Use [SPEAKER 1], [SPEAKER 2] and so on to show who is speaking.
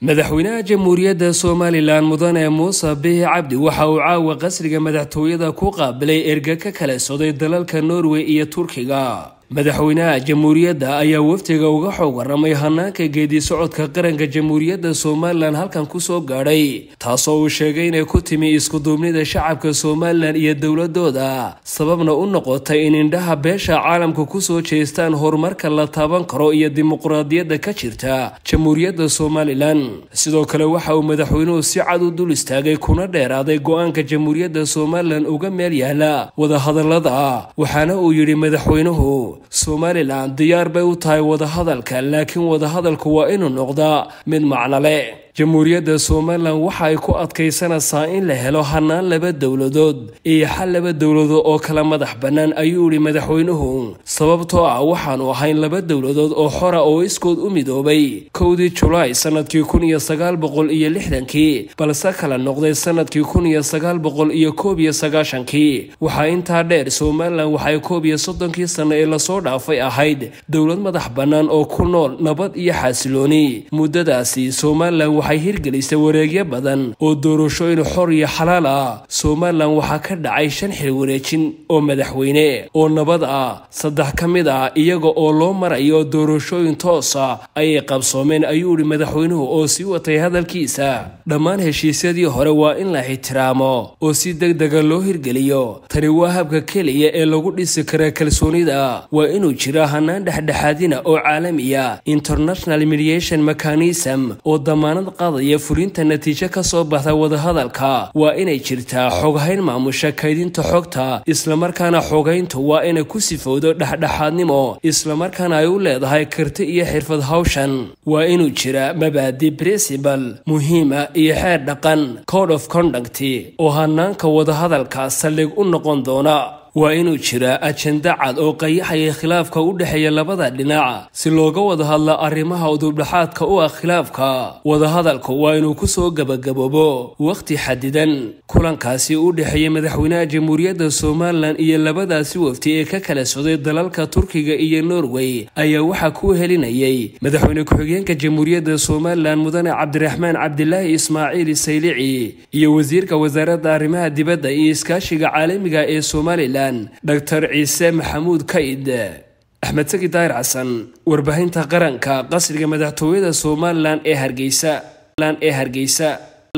[SPEAKER 1] madaxweynaha jamhuuriyadda somalilan mudane muuse bihi cabdi waxa uu caawa qasriga madaxtooyada ku qaabilay ka kale soday dalalka norway iyo turkiga madaxweynaha jamhuuriyadda ayaa wafdiga uga xoog waramay hanaanka geedisocodka qaranka jamhuuriyadda somalilan halkan kusoo gaadhay taasoo uu sheegay inay ku timi iskuduubnida shacabka somalilan iyo dowladooda sababna u noqotay in indhaha beesha caalamka kusoo jeestaan horumarka la taaban karo iyo dimuqraadiyadda ka jirta jamhuuriyadda somalilan sidoo kale waxa uu madaxweynuhu si cad u dul istaagay kuna dheeraaday go-aanka jamhuuriyadda somalilan uga meel yaala wadahadallada waxaana uu yidhi madaxweynuhu somalilan diyaar bay u tahay wadahadalka laakiin wadahadalku waa inuu noqdaa mid macno leh jamhuuriyadda somalilan waxa ay ku adkaysanaysaa in la helo hanaan laba dowladood iyo xal laba dowladood oo kala madax bannaan ayuu idhi madaxweynuhu sababtoo ah waxaanu ahayn laba dowladood oo xora oo iskood u midoobay kowdii julaay sanadkii kun iyo sagaal boqol iyo lixdankii balse kala noqday sanadkii kun iyo sagaal boqol iyo koob iyo sagaashankii waxaa intaa dheer somalilan waxay koob iyo soddonkii sanno ee lasoo dhaafay ahayd dowlad madax bannaan oo ku nool nabad iyo xaasilooni muddadaasi somalilan waxay hirgelisay wareegyo badan oo doorashooyin xor iyo xalaal ah somalilan waxaa ka dhacay shan xil wareejin oo madaxweyne oo nabad ah saddex ka mid ah iyaga oo loo marayo doorashooyin toosa ah ayay qabsoomeen ayuu ihi madaxweynuhu oo sii watay hadalkiisa dhammaan heshiisyadii hore waa in la ixtiraamo oo si degdega ah loo hirgeliyo tani waa habka keliya ee lagu dhisi kara kalsoonida waa inuu jira hanaan dhexdhexaadina oo caalamiya ah, international mediation mechanism oo damaanad qaadaya fulinta natiijo ka soo baxda wadahadalka waa inay jirtaa xoghayn maamusha kaydinta xogta islamarkaana xogayntu waa inay ku sifowdo dhexdhexaadnimo islamarkaana ay u leedahay karti iyo xirfad hawshan waa inuu jira mabaadi princibal muhiima ah iyo xeer dhaqan code of conduct oo hanaanka wadahadalka saldhig u noqon doona waa inuu jiraa ajenda cad oo qayaxaya khilaafka u dhexeeya labada dhinac si looga wada hadla arrimaha udubdhaxaadka u ah khilaafka wadahadalku waa inuu kusoo gabagaboobo wakhti xadidan kulankaasi u dhexeeya madaxweynaha jamhuuriyadda somalilan iyo labadaasi wafdi ee ka kala soday dalalka turkiga iyo norway ayaa waxaa ku helinayay madaxweyne ku-xigeenka jamhuuriyadda somalilan mudane cabdiraxmaan cabdilaahi ismaaciil saylici iyo wasiirka wasaaradda arrimaha dibadda iyo iskaashiga caalamiga ah ee somalilan wacdiyaan dhaktar ciise maxamuud kayd axmed saki daahir xasan warbaahinta qaranka qasriga madaxtooyada somalilan ee hargeysa ee hargeysa